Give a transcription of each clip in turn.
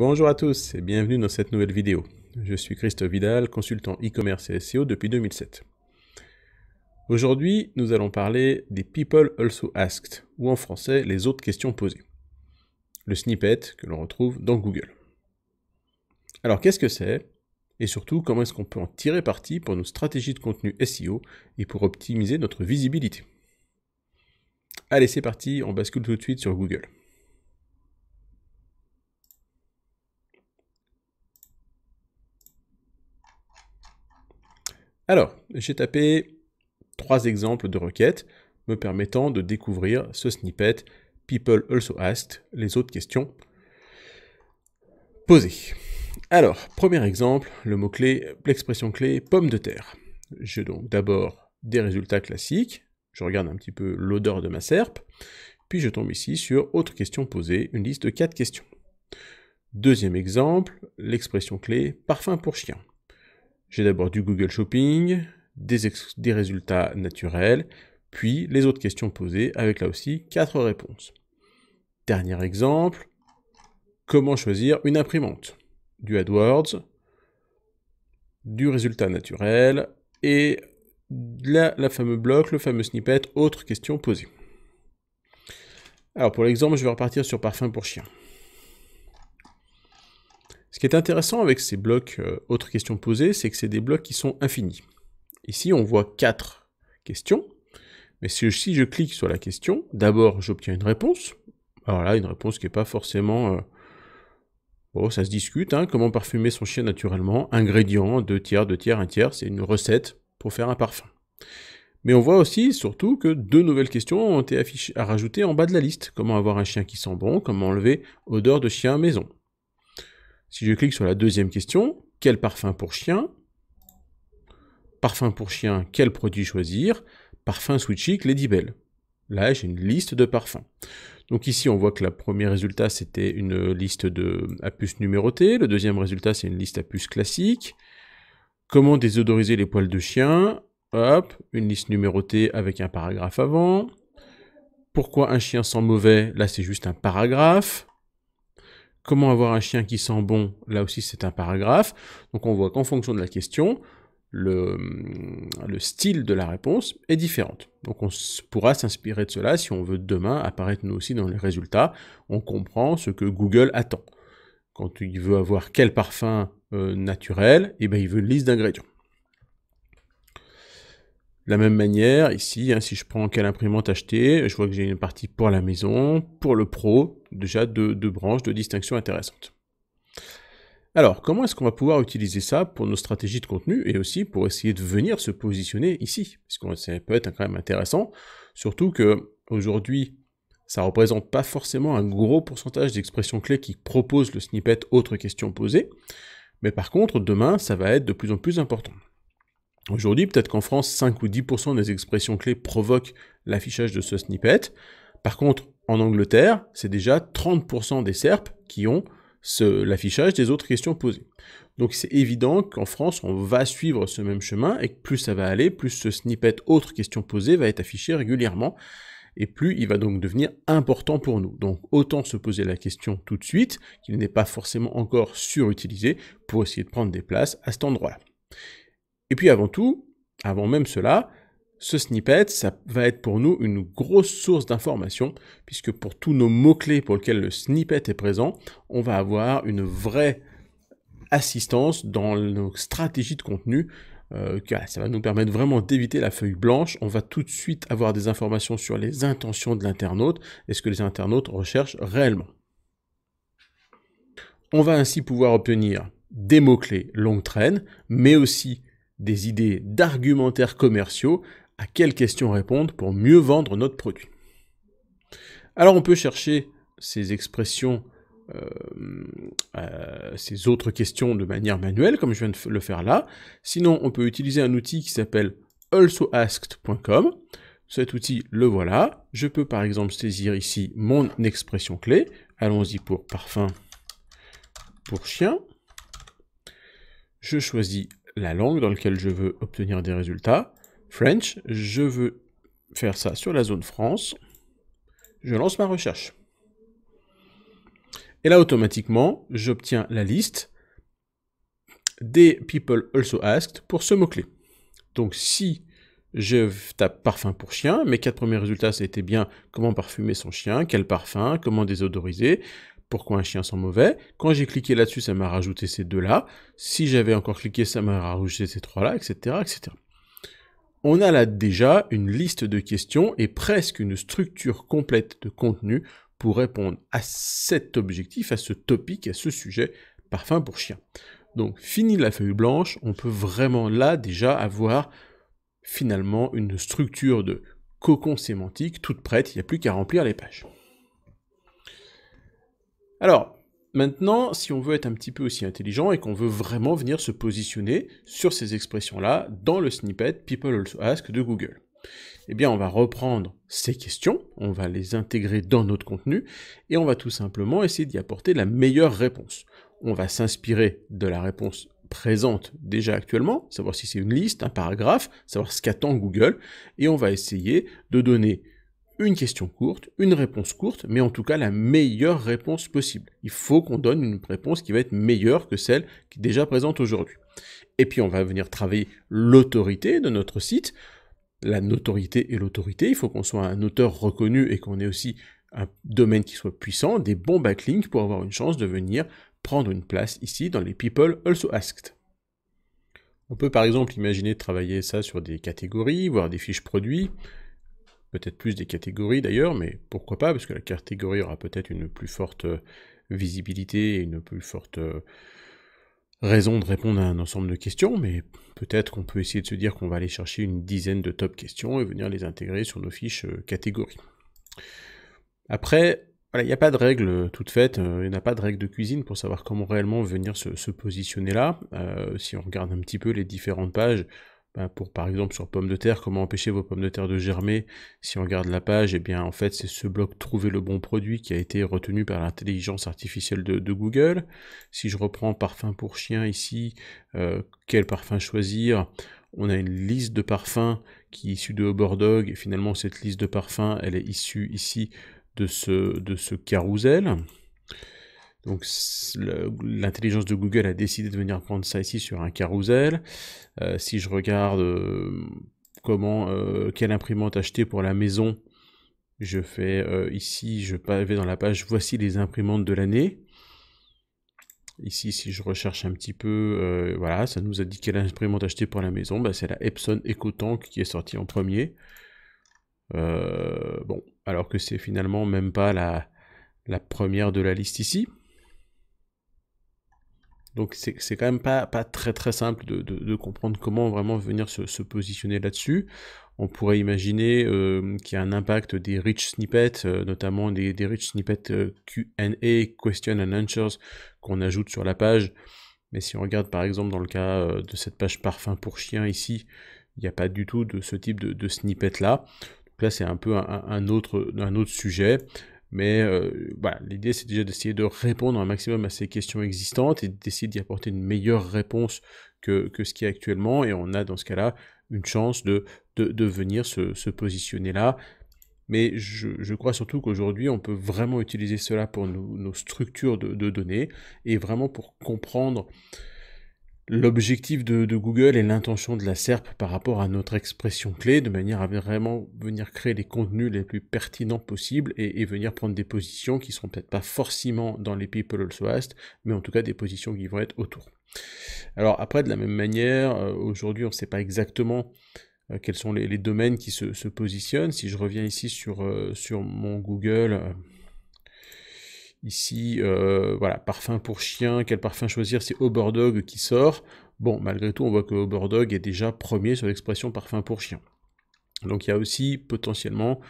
Bonjour à tous et bienvenue dans cette nouvelle vidéo. Je suis Christophe Vidal, consultant e-commerce et SEO depuis 2007. Aujourd'hui, nous allons parler des People Also Asked, ou en français, les autres questions posées. Le snippet que l'on retrouve dans Google. Alors qu'est-ce que c'est Et surtout, comment est-ce qu'on peut en tirer parti pour nos stratégies de contenu SEO et pour optimiser notre visibilité Allez, c'est parti, on bascule tout de suite sur Google. Alors, j'ai tapé trois exemples de requêtes me permettant de découvrir ce snippet People also asked, les autres questions posées. Alors, premier exemple, le mot-clé, l'expression clé pomme de terre. J'ai donc d'abord des résultats classiques, je regarde un petit peu l'odeur de ma serpe, puis je tombe ici sur autre question posée, une liste de quatre questions. Deuxième exemple, l'expression clé parfum pour chien. J'ai d'abord du Google Shopping, des, résultats naturels, puis les autres questions posées avec là aussi quatre réponses. Dernier exemple, comment choisir une imprimante Du AdWords, du résultat naturel et là, la fameux bloc, le fameux snippet, autres question posées. Alors pour l'exemple, je vais repartir sur parfum pour chien. Ce qui est intéressant avec ces blocs euh, autres questions posées, c'est que c'est des blocs qui sont infinis. Ici, on voit quatre questions, mais si je, clique sur la question, d'abord j'obtiens une réponse. Alors là, une réponse qui n'est pas forcément... Euh, bon, ça se discute, hein, comment parfumer son chien naturellement, ingrédients, deux tiers, deux tiers, un tiers, c'est une recette pour faire un parfum. Mais on voit aussi, surtout, que deux nouvelles questions ont été affichées, à rajouter en bas de la liste. Comment avoir un chien qui sent bon, comment enlever odeur de chien à maison. Si je clique sur la deuxième question, quel parfum pour chien Parfum pour chien, quel produit choisir Parfum switchic, chic, Là, j'ai une liste de parfums. Donc ici, on voit que le premier résultat, c'était une liste de, à puces numérotées. Le deuxième résultat, c'est une liste à puces classique. Comment désodoriser les poils de chien Hop, une liste numérotée avec un paragraphe avant. Pourquoi un chien sent mauvais Là, c'est juste un paragraphe. Comment avoir un chien qui sent bon Là aussi, c'est un paragraphe. Donc on voit qu'en fonction de la question, le, style de la réponse est différente. Donc on pourra s'inspirer de cela si on veut demain apparaître nous aussi dans les résultats. On comprend ce que Google attend. Quand il veut avoir quel parfum euh, naturel, et eh bien il veut une liste d'ingrédients. De la même manière, ici, hein, si je prends quelle imprimante acheter, je vois que j'ai une partie pour la maison, pour le pro, déjà deux, branches de distinction intéressantes. Alors, comment est-ce qu'on va pouvoir utiliser ça pour nos stratégies de contenu et aussi pour essayer de venir se positionner ici Parce que ça peut être quand même intéressant, surtout que aujourd'hui, ça représente pas forcément un gros pourcentage d'expressions clés qui proposent le snippet autre question posée, mais par contre, demain, ça va être de plus en plus important. Aujourd'hui, peut-être qu'en France, 5 ou 10% des expressions clés provoquent l'affichage de ce snippet. Par contre, en Angleterre, c'est déjà 30% des SERP qui ont l'affichage des autres questions posées. Donc c'est évident qu'en France, on va suivre ce même chemin et que plus ça va aller, plus ce snippet autres questions posées va être affiché régulièrement et plus il va donc devenir important pour nous. Donc autant se poser la question tout de suite, qu'il n'est pas forcément encore surutilisé, pour essayer de prendre des places à cet endroit-là. Et puis avant tout, avant même cela, ce snippet, ça va être pour nous une grosse source d'information, puisque pour tous nos mots-clés pour lesquels le snippet est présent, on va avoir une vraie assistance dans nos stratégies de contenu. Euh, ça va nous permettre vraiment d'éviter la feuille blanche. On va tout de suite avoir des informations sur les intentions de l'internaute et ce que les internautes recherchent réellement. On va ainsi pouvoir obtenir des mots-clés longue traîne, mais aussi des idées d'argumentaires commerciaux à quelles questions répondre pour mieux vendre notre produit. Alors on peut chercher ces expressions, euh, euh, ces autres questions de manière manuelle, comme je viens de le faire là. Sinon, on peut utiliser un outil qui s'appelle alsoasked.com. Cet outil, le voilà. Je peux par exemple saisir ici mon expression clé. Allons-y pour parfum pour chien. Je choisis la langue dans laquelle je veux obtenir des résultats. French, je veux faire ça sur la zone France. Je lance ma recherche. Et là, automatiquement, j'obtiens la liste des people also asked pour ce mot-clé. Donc si je tape parfum pour chien, mes quatre premiers résultats, c'était bien comment parfumer son chien, quel parfum, comment désodoriser pourquoi un chien sent mauvais. Quand j'ai cliqué là-dessus, ça m'a rajouté ces deux-là. Si j'avais encore cliqué, ça m'a rajouté ces trois-là, etc., etc. On a là déjà une liste de questions et presque une structure complète de contenu pour répondre à cet objectif, à ce topic, à ce sujet, parfum pour chien. Donc fini la feuille blanche, on peut vraiment là déjà avoir finalement une structure de cocon sémantique toute prête, il n'y a plus qu'à remplir les pages. Alors, maintenant, si on veut être un petit peu aussi intelligent et qu'on veut vraiment venir se positionner sur ces expressions-là dans le snippet People Also Ask de Google, eh bien, on va reprendre ces questions, on va les intégrer dans notre contenu et on va tout simplement essayer d'y apporter la meilleure réponse. On va s'inspirer de la réponse présente déjà actuellement, savoir si c'est une liste, un paragraphe, savoir ce qu'attend Google, et on va essayer de donner une question courte, une réponse courte, mais en tout cas la meilleure réponse possible. Il faut qu'on donne une réponse qui va être meilleure que celle qui est déjà présente aujourd'hui. Et puis on va venir travailler l'autorité de notre site. La notoriété et l'autorité, il faut qu'on soit un auteur reconnu et qu'on ait aussi un domaine qui soit puissant, des bons backlinks pour avoir une chance de venir prendre une place ici dans les People Also Asked. On peut par exemple imaginer travailler ça sur des catégories, voire des fiches produits peut-être plus des catégories d'ailleurs, mais pourquoi pas, parce que la catégorie aura peut-être une plus forte euh, visibilité et une plus forte euh, raison de répondre à un ensemble de questions, mais peut-être qu'on peut essayer de se dire qu'on va aller chercher une dizaine de top questions et venir les intégrer sur nos fiches euh, catégories. Après, il n'y a pas de règle toute faite, il n'y a pas de règle de cuisine pour savoir comment réellement venir se, positionner là. si on regarde un petit peu les différentes pages, bah, pour par exemple sur pommes de terre, comment empêcher vos pommes de terre de germer Si on regarde la page, et eh bien en fait c'est ce bloc trouver le bon produit qui a été retenu par l'intelligence artificielle de, Google. Si je reprends parfum pour chien ici, euh, quel parfum choisir on a une liste de parfums qui est issue de Hobordog, et finalement cette liste de parfums, elle est issue ici de ce, de ce donc l'intelligence de Google a décidé de venir prendre ça ici sur un carrousel. Euh, si je regarde euh, comment, euh, quelle imprimante acheter pour la maison, je fais ici, je vais dans la page voici les imprimantes de l'année. Ici, si je recherche un petit peu, voilà, ça nous a dit quelle imprimante acheter pour la maison. Bah, c'est la Epson EcoTank qui est sortie en premier. bon, alors que c'est finalement même pas la première de la liste ici. Donc c'est quand même pas, très très simple de, comprendre comment vraiment venir se, positionner là-dessus. On pourrait imaginer euh, qu'il y a un impact des rich snippets, euh, notamment des, rich snippets euh, Q&A, question and answers, qu'on ajoute sur la page. Mais si on regarde par exemple dans le cas de cette page parfum pour chien ici, il n'y a pas du tout de ce type de, snippet là. Donc là c'est un peu un autre sujet. Mais euh, bah, l'idée, c'est déjà d'essayer de répondre un maximum à ces questions existantes et d'essayer d'y apporter une meilleure réponse que, que ce qu'il y a actuellement. Et on a dans ce cas-là une chance de, de, de venir se, se, positionner là. Mais je, je crois surtout qu'aujourd'hui, on peut vraiment utiliser cela pour nos, structures de, de, données et vraiment pour comprendre l'objectif de, Google et l'intention de la SERP par rapport à notre expression clé, de manière à vraiment venir créer les contenus les plus pertinents possibles et, venir prendre des positions qui ne seront peut-être pas forcément dans les people also asked, mais en tout cas des positions qui vont être autour. Alors après, de la même manière, euh, aujourd'hui, on ne sait pas exactement euh, quels sont les, domaines qui se, se, positionnent. Si je reviens ici sur, euh, sur mon Google, Ici, euh, voilà, parfum pour chien, quel parfum choisir C'est Oberdog qui sort. Bon, malgré tout, on voit que Oberdog est déjà premier sur l'expression parfum pour chien. Donc il y a aussi potentiellement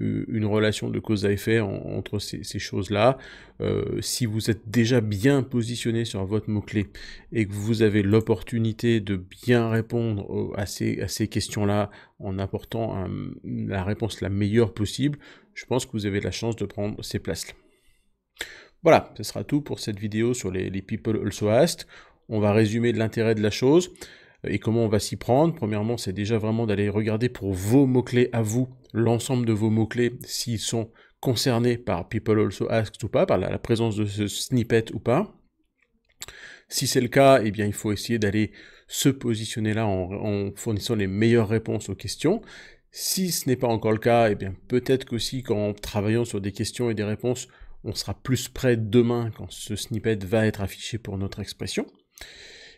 euh, une relation de cause à effet entre ces, choses-là. Euh, si vous êtes déjà bien positionné sur votre mot-clé et que vous avez l'opportunité de bien répondre à ces, à ces questions-là en apportant la réponse la meilleure possible, je pense que vous avez la chance de prendre ces places-là. Voilà, ce sera tout pour cette vidéo sur les, People Also Asked. On va résumer l'intérêt de la chose euh, et comment on va s'y prendre. Premièrement, c'est déjà vraiment d'aller regarder pour vos mots-clés à vous, l'ensemble de vos mots-clés, s'ils sont concernés par People Also Asked ou pas, par la, présence de ce snippet ou pas. Si c'est le cas, eh bien, il faut essayer d'aller se positionner là en, fournissant les meilleures réponses aux questions. Si ce n'est pas encore le cas, eh bien, peut-être qu'aussi qu'en travaillant sur des questions et des réponses on sera plus près demain quand ce snippet va être affiché pour notre expression.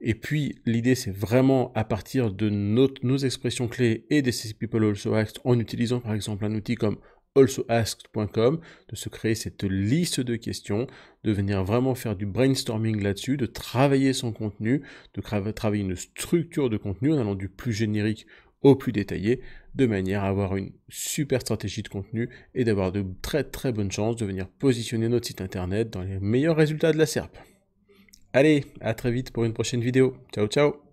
Et puis l'idée c'est vraiment à partir de notre, nos expressions clés et des people also asked en utilisant par exemple un outil comme alsoasked.com, de se créer cette liste de questions, de venir vraiment faire du brainstorming là-dessus, de travailler son contenu, de travailler une structure de contenu en allant du plus générique au plus détaillé, de manière à avoir une super stratégie de contenu et d'avoir de très très bonnes chances de venir positionner notre site internet dans les meilleurs résultats de la SERP. Allez, à très vite pour une prochaine vidéo. Ciao ciao